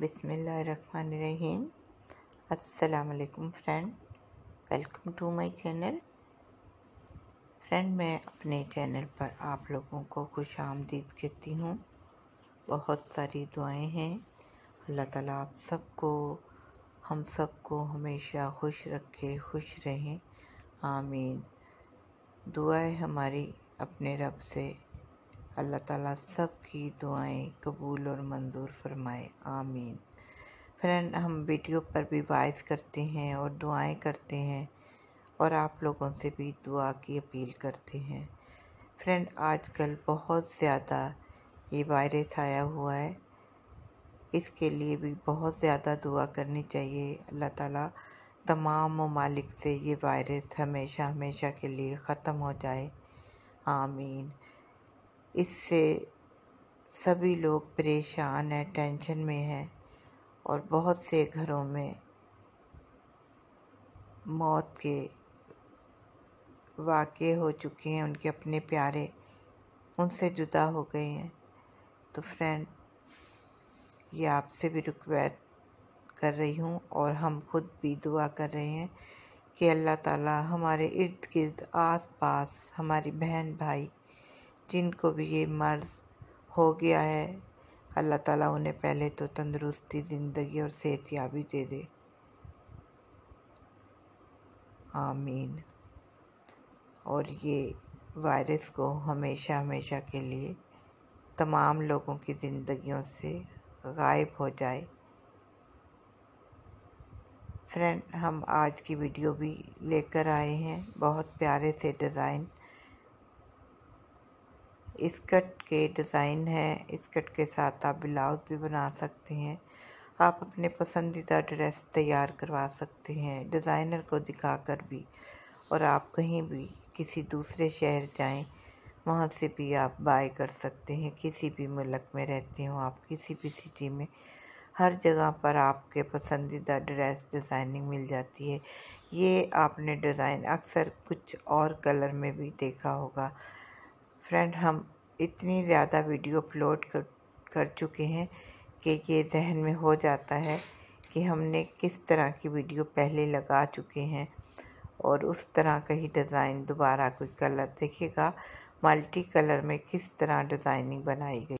रहीम असलकम friend welcome to my channel friend मैं अपने चैनल पर आप लोगों को खुश आमदीद कहती हूँ बहुत सारी दुआएं हैं अल्लाह ताला आप सबको हम सबको हमेशा खुश रखे खुश रहें आमीन दुआएं हमारी अपने रब से अल्लाह ताला सब की दुआएं कबूल और मंजूर फरमाए आमीन फ्रेंड हम वीडियो पर भी वॉइस करते हैं और दुआएं करते हैं और आप लोगों से भी दुआ की अपील करते हैं फ्रेंड आजकल बहुत ज़्यादा ये वायरस आया हुआ है इसके लिए भी बहुत ज़्यादा दुआ करनी चाहिए अल्लाह ताला तमाम ममालिक से ये वायरस हमेशा हमेशा के लिए ख़त्म हो जाए आमीन इससे सभी लोग परेशान हैं टेंशन में हैं और बहुत से घरों में मौत के वाक़ हो चुके हैं उनके अपने प्यारे उनसे जुदा हो गए हैं तो फ्रेंड ये आपसे भी रिक्वेस्ट कर रही हूँ और हम खुद भी दुआ कर रहे हैं कि अल्लाह ताला हमारे इर्द गिर्द आस पास हमारी बहन भाई जिनको भी ये मर्ज़ हो गया है अल्लाह ताला उन्हें पहले तो तंदरुस्ती ज़िंदगी और सेहत याबी दे दे आमीन और ये वायरस को हमेशा हमेशा के लिए तमाम लोगों की ज़िंदगियों से गायब हो जाए फ्रेंड हम आज की वीडियो भी लेकर आए हैं बहुत प्यारे से डिज़ाइन स्कर्ट के डिज़ाइन है स्कर्ट के साथ आप ब्लाउज भी बना सकते हैं आप अपने पसंदीदा ड्रेस तैयार करवा सकते हैं डिज़ाइनर को दिखाकर भी और आप कहीं भी किसी दूसरे शहर जाएं वहाँ से भी आप बाय कर सकते हैं किसी भी मुल्क में रहते हो आप किसी भी सिटी में हर जगह पर आपके पसंदीदा ड्रेस डिज़ाइनिंग मिल जाती है ये आपने डिज़ाइन अक्सर कुछ और कलर में भी देखा होगा फ्रेंड हम इतनी ज़्यादा वीडियो अपलोड कर कर चुके हैं कि ये जहन में हो जाता है कि हमने किस तरह की वीडियो पहले लगा चुके हैं और उस तरह का ही डिज़ाइन दोबारा कोई कलर देखिएगा मल्टी कलर में किस तरह डिज़ाइनिंग बनाई गई